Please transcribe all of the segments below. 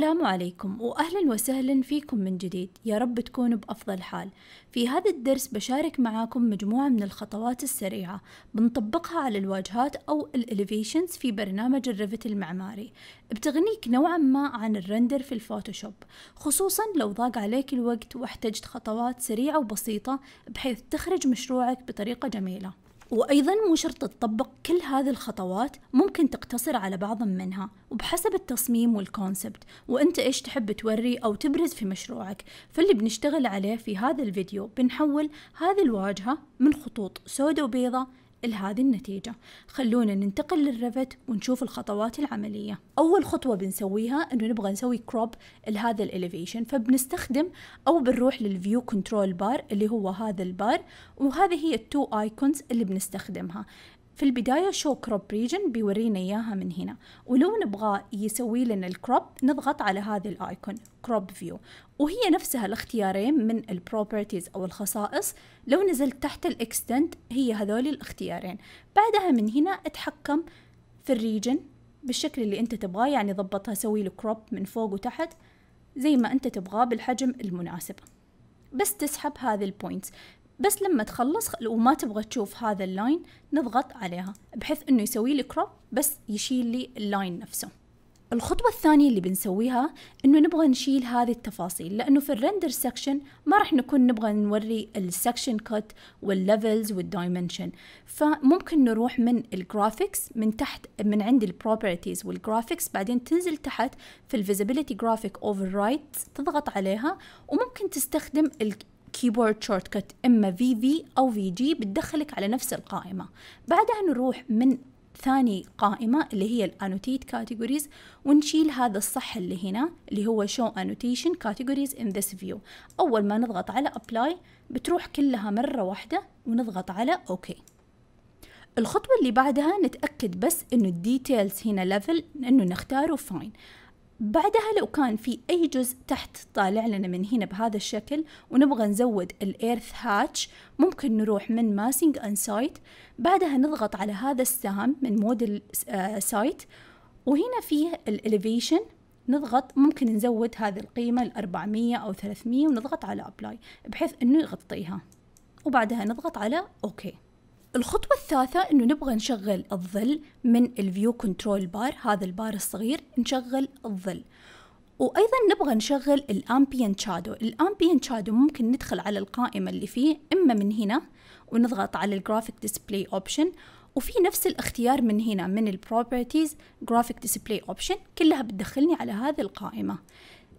السلام عليكم وأهلا وسهلا فيكم من جديد يا رب تكونوا بأفضل حال في هذا الدرس بشارك معاكم مجموعة من الخطوات السريعة بنطبقها على الواجهات أو الإليفيشنز في برنامج الريفت المعماري بتغنيك نوعا ما عن الرندر في الفوتوشوب خصوصا لو ضاق عليك الوقت واحتجت خطوات سريعة وبسيطة بحيث تخرج مشروعك بطريقة جميلة وأيضا مو شرط تطبق كل هذه الخطوات ممكن تقتصر على بعض منها وبحسب التصميم والكونسبت وأنت إيش تحب توري أو تبرز في مشروعك فاللي بنشتغل عليه في هذا الفيديو بنحول هذه الواجهة من خطوط سوداء وبيضة لهذه النتيجة خلونا ننتقل للريفت ونشوف الخطوات العملية أول خطوة بنسويها أنه نبغى نسوي كروب لهذا الإليفيشن فبنستخدم أو بنروح للفيو كنترول بار اللي هو هذا البار وهذه هي التو آيكونز اللي بنستخدمها في البداية شو كروب ريجن بيورينا إياها من هنا ولو نبغى يسوي لنا الكروب نضغط على هذه الآيكون كروب فيو وهي نفسها الاختيارين من البروبرتيز أو الخصائص لو نزلت تحت الاكستنت هي هذول الاختيارين بعدها من هنا اتحكم في الريجن بالشكل اللي انت تبغاه يعني ضبطها سوي الكروب من فوق وتحت زي ما انت تبغاه بالحجم المناسب بس تسحب هذه البوينتس بس لما تخلص وما تبغى تشوف هذا اللاين نضغط عليها بحيث انه يسوي لي كروب بس يشيل لي اللاين نفسه الخطوة الثانية اللي بنسويها انه نبغى نشيل هذه التفاصيل لانه في الرندر سكشن ما راح نكون نبغى نوري السكشن كت والليفلز والدايمنشن فممكن نروح من الجرافيكس من تحت من عند البروبرتيز والجرافيكس بعدين تنزل تحت في الفيزيبيليتي جرافيك اوفر رايت تضغط عليها وممكن تستخدم كيبورد شورت كت إما في في أو في جي بتدخلك على نفس القائمة بعدها نروح من ثاني قائمة اللي هي الانوتيت كاتيجوريز ونشيل هذا الصح اللي هنا اللي هو شو انوتيشن كاتيجوريز ان ذس فيو اول ما نضغط على ابلاي بتروح كلها مرة واحدة ونضغط على اوكي okay. الخطوة اللي بعدها نتأكد بس انه الديتيلز هنا ليفل انه نختاره فاين بعدها لو كان في أي جزء تحت طالع لنا من هنا بهذا الشكل ونبغى نزود الإيرث هاتش ممكن نروح من ماسينج أن سايت بعدها نضغط على هذا السهم من موديل سايت آه، وهنا فيه الإليفيشن نضغط ممكن نزود هذه القيمة ل 400 أو 300 ونضغط على أبلاي بحيث أنه يغطيها وبعدها نضغط على أوكي OK. الخطوة الثالثة انه نبغى نشغل الظل من الفيو كنترول بار هذا البار الصغير نشغل الظل وايضا نبغى نشغل الامبيانت شادو الامبيانت شادو ممكن ندخل على القائمة اللي فيه اما من هنا ونضغط على الجرافيك ديسبلاي اوبشن وفي نفس الاختيار من هنا من البروبرتيز جرافيك ديسبلاي اوبشن كلها بتدخلني على هذه القائمة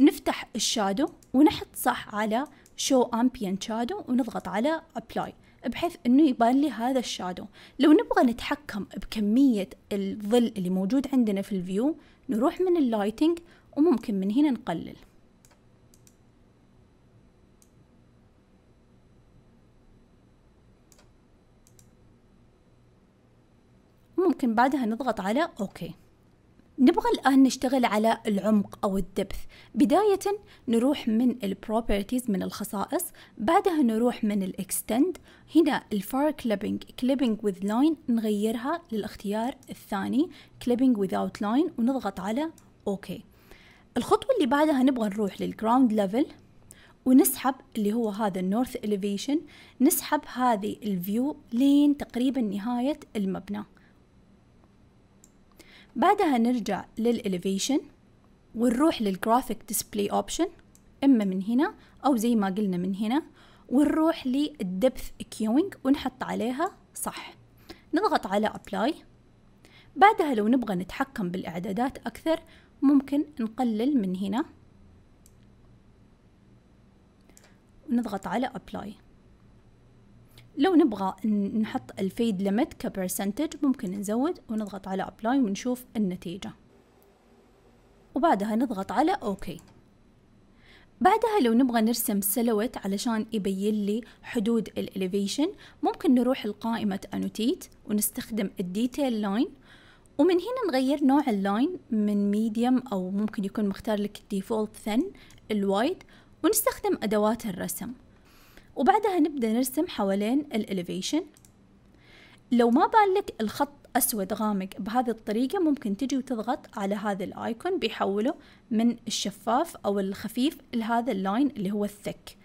نفتح الشادو ونحط صح على show ambient shadow ونضغط على apply بحيث انه يبان لي هذا الشادو لو نبغى نتحكم بكمية الظل اللي موجود عندنا في الفيو نروح من اللايتنج وممكن من هنا نقلل ممكن بعدها نضغط على اوكي OK. نبغى الآن نشتغل على العمق أو الدبث بداية نروح من البروبرتيز من الخصائص بعدها نروح من الاكستند هنا الفار كليبنج كليبنج with line نغيرها للاختيار الثاني كليبنج without line ونضغط على أوكي okay. الخطوة اللي بعدها نبغى نروح للجراوند ليفل ونسحب اللي هو هذا النورث elevation نسحب هذه الفيو لين تقريبا نهاية المبنى بعدها نرجع للإليفيشن ونروح للجرافيك ديسبلاي أوبشن إما من هنا أو زي ما قلنا من هنا ونروح للدبث كيوينج ونحط عليها صح نضغط على أبلاي بعدها لو نبغى نتحكم بالإعدادات أكثر ممكن نقلل من هنا ونضغط على أبلاي لو نبغى نحط الفيد ليميت كبرسنتج ممكن نزود ونضغط على ابلاي ونشوف النتيجة وبعدها نضغط على اوكي بعدها لو نبغى نرسم سلوت علشان يبين لي حدود الاليفيشن ممكن نروح لقائمة انوتيت ونستخدم الديتيل لاين ومن هنا نغير نوع اللاين من ميديوم او ممكن يكون مختار لك ديفولت ثن الوايد ونستخدم ادوات الرسم وبعدها نبدأ نرسم حوالين الإليفيشن لو ما بان لك الخط أسود غامق بهذه الطريقة ممكن تجي وتضغط على هذا الآيكون بيحوله من الشفاف أو الخفيف لهذا اللاين اللي هو الثك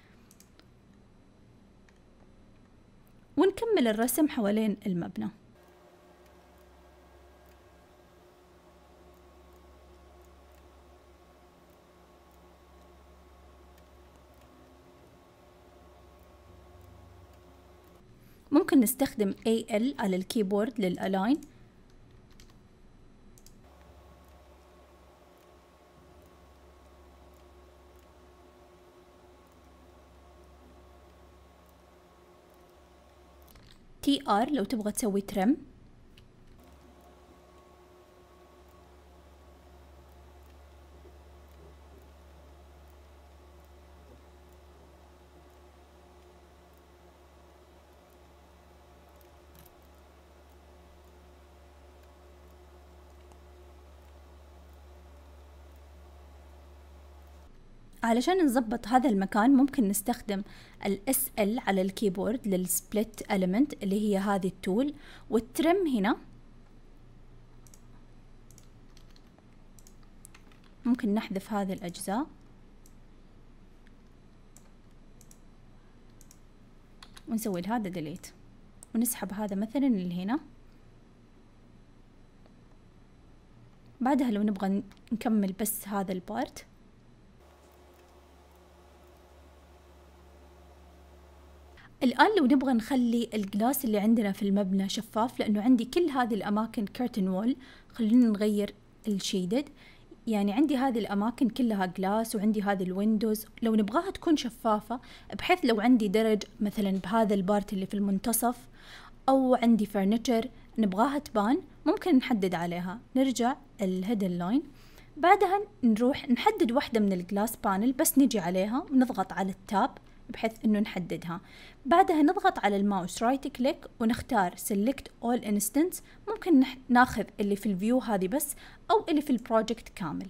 ونكمل الرسم حوالين المبنى نستخدم AL على الكيبورد للألاين TR لو تبغى تسوي ترم علشان نظبط هذا المكان ممكن نستخدم ال ال على الكيبورد split element اللي هي هذه التول والترم هنا ممكن نحذف هذه الأجزاء ونسوي لهذا ديليت ونسحب هذا مثلا لهنا بعدها لو نبغى نكمل بس هذا البارت الآن لو نبغى نخلي الجلاس اللي عندنا في المبنى شفاف لأنه عندي كل هذه الأماكن كيرتن وول خلينا نغير الشيدد يعني عندي هذه الأماكن كلها جلاس وعندي هذه الويندوز لو نبغاها تكون شفافة بحيث لو عندي درج مثلا بهذا البارت اللي في المنتصف أو عندي فرنتشر نبغاها تبان ممكن نحدد عليها نرجع الهيدن لاين بعدها نروح نحدد واحدة من الجلاس بانل بس نجي عليها ونضغط على التاب بحيث انه نحددها بعدها نضغط على الماوس رايت كليك ونختار سيلكت اول انستنس ممكن ناخذ اللي في الفيو هذه بس او اللي في البروجكت كامل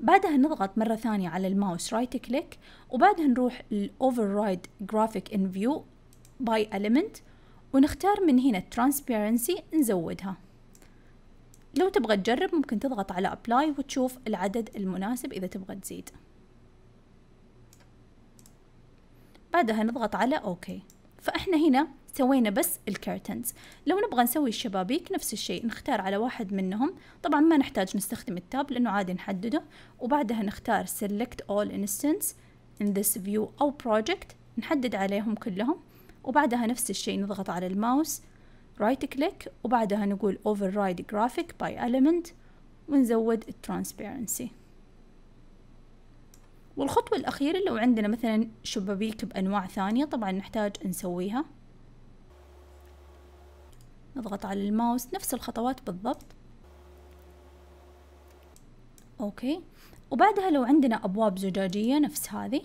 بعدها نضغط مرة ثانية على الماوس رايت كليك وبعدها نروح للأوفررايد جرافيك إن فيو باي إليمنت ونختار من هنا ترانسبيرنسي نزودها لو تبغى تجرب ممكن تضغط على أبلاي وتشوف العدد المناسب إذا تبغى تزيد بعدها نضغط على اوكي فاحنا هنا سوينا بس الكيرتنز لو نبغى نسوي الشبابيك نفس الشيء نختار على واحد منهم طبعا ما نحتاج نستخدم التاب لانه عادي نحدده وبعدها نختار select all instance in this view او project نحدد عليهم كلهم وبعدها نفس الشيء نضغط على الماوس رايت right كليك وبعدها نقول override graphic by element ونزود الترانسبيرنسي والخطوة الأخيرة لو عندنا مثلا شبابيك بأنواع ثانية طبعا نحتاج نسويها نضغط على الماوس نفس الخطوات بالضبط أوكي وبعدها لو عندنا أبواب زجاجية نفس هذه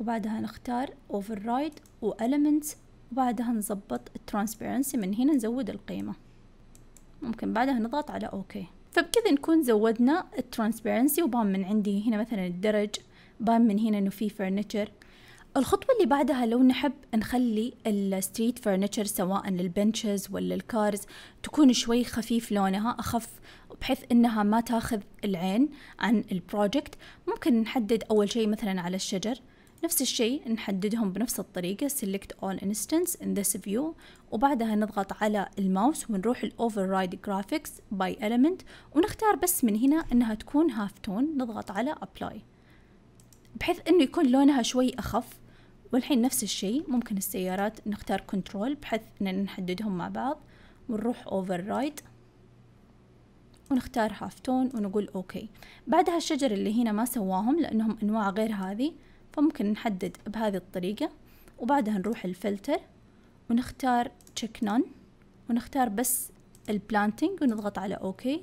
وبعدها نختار Override و Elements وبعدها نظبط الترانسبيرنسي من هنا نزود القيمة ممكن بعدها نضغط على أوكي okay. فبكذا نكون زودنا الترانسبيرنسي وبان من عندي هنا مثلا الدرج بان من هنا انه في فرنتشر الخطوة اللي بعدها لو نحب نخلي الستريت فرنتشر سواء البنشز ولا الكارز تكون شوي خفيف لونها أخف بحيث إنها ما تاخذ العين عن البروجكت ممكن نحدد أول شيء مثلا على الشجر نفس الشيء نحددهم بنفس الطريقة select all instance in this view وبعدها نضغط على الماوس ونروح ال override graphics by element ونختار بس من هنا انها تكون half tone نضغط على apply بحيث انه يكون لونها شوي اخف والحين نفس الشيء ممكن السيارات نختار كنترول بحيث اننا نحددهم مع بعض ونروح override ونختار half tone ونقول اوكي بعدها الشجر اللي هنا ما سواهم لانهم انواع غير هذه فممكن نحدد بهذه الطريقة وبعدها نروح الفلتر ونختار تشيك نون ونختار بس البلانتنج ونضغط على اوكي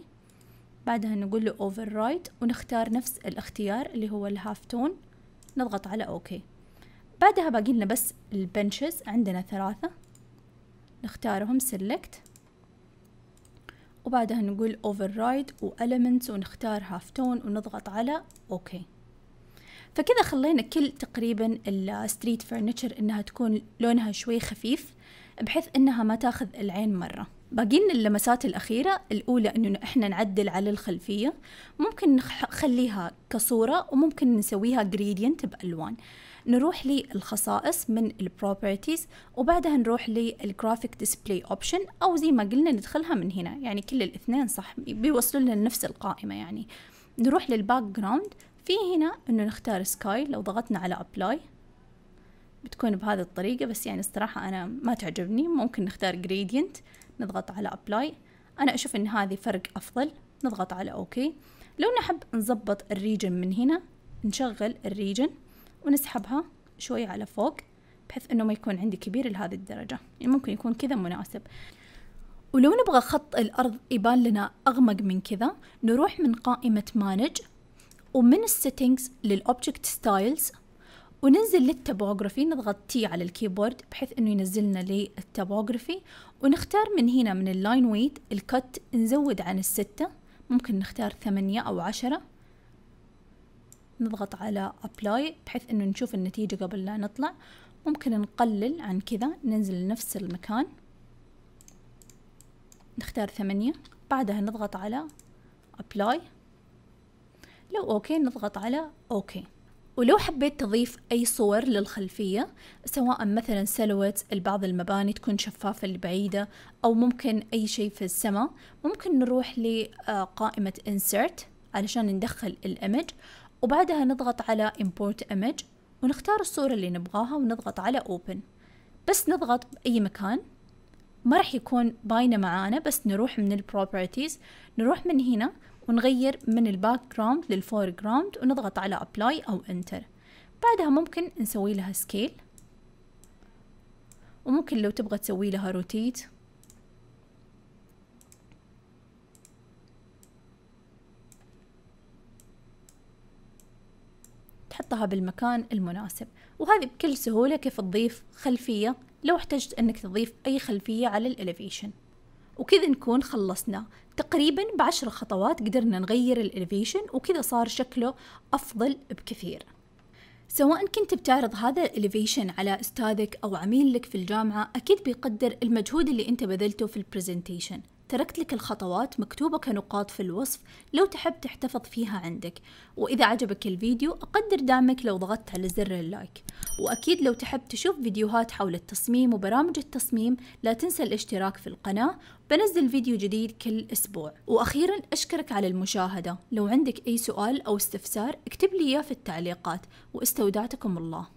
بعدها نقول له اوفر ونختار نفس الاختيار اللي هو الهاف تون نضغط على اوكي بعدها باقي لنا بس البنشز عندنا ثلاثة نختارهم سيلكت وبعدها نقول اوفر رايد ونختار هاف تون ونضغط على اوكي okay. فكذا خلينا كل تقريبا الستريت فرنتشر انها تكون لونها شوي خفيف بحيث انها ما تاخذ العين مره باقي لنا اللمسات الأخيرة الأولى أنه إحنا نعدل على الخلفية ممكن نخليها كصورة وممكن نسويها جريدينت بألوان نروح للخصائص من البروبرتيز وبعدها نروح للجرافيك ديسبلاي اوبشن او زي ما قلنا ندخلها من هنا يعني كل الاثنين صح بيوصلوا لنا نفس القائمه يعني نروح للباك جراوند في هنا انه نختار سكاي لو ضغطنا على ابلاي بتكون بهذه الطريقة بس يعني الصراحة أنا ما تعجبني ممكن نختار جريدينت نضغط على ابلاي أنا أشوف إن هذه فرق أفضل نضغط على أوكي لو نحب نظبط الريجن من هنا نشغل الريجن ونسحبها شوي على فوق بحيث إنه ما يكون عندي كبير لهذه الدرجة يعني ممكن يكون كذا مناسب ولو نبغى خط الأرض يبان لنا أغمق من كذا نروح من قائمة مانج ومن السيتنجز للأوبجكت ستايلز وننزل للتابوغرافي نضغط تي على الكيبورد بحيث انه ينزلنا للتابوغرافي ونختار من هنا من اللاين ويت الكت نزود عن الستة ممكن نختار ثمانية او عشرة نضغط على ابلاي بحيث انه نشوف النتيجة قبل لا نطلع ممكن نقلل عن كذا ننزل لنفس المكان نختار ثمانية بعدها نضغط على ابلاي لو اوكي نضغط على اوكي ولو حبيت تضيف أي صور للخلفية سواء مثلا سلوت البعض المباني تكون شفافة لبعيدة أو ممكن أي شيء في السماء ممكن نروح لقائمة آه، Insert علشان ندخل الإيمج وبعدها نضغط على Import Image ونختار الصورة اللي نبغاها ونضغط على Open بس نضغط بأي مكان ما راح يكون باينة معانا بس نروح من properties نروح من هنا ونغير من الباك جراوند للفور جراوند ونضغط على ابلاي او انتر بعدها ممكن نسوي لها سكيل وممكن لو تبغى تسوي لها روتيت تحطها بالمكان المناسب وهذه بكل سهولة كيف تضيف خلفية لو احتجت انك تضيف اي خلفية على الاليفيشن وكذا نكون خلصنا تقريبا بعشر خطوات قدرنا نغير الإليفيشن وكذا صار شكله أفضل بكثير سواء كنت بتعرض هذا الإليفيشن على أستاذك أو عميل لك في الجامعة أكيد بيقدر المجهود اللي أنت بذلته في البرزنتيشن تركت لك الخطوات مكتوبة كنقاط في الوصف لو تحب تحتفظ فيها عندك وإذا عجبك الفيديو أقدر دعمك لو ضغطت على زر اللايك وأكيد لو تحب تشوف فيديوهات حول التصميم وبرامج التصميم لا تنسى الاشتراك في القناة بنزل فيديو جديد كل أسبوع وأخيرا أشكرك على المشاهدة لو عندك أي سؤال أو استفسار اكتب لي إياه في التعليقات واستودعتكم الله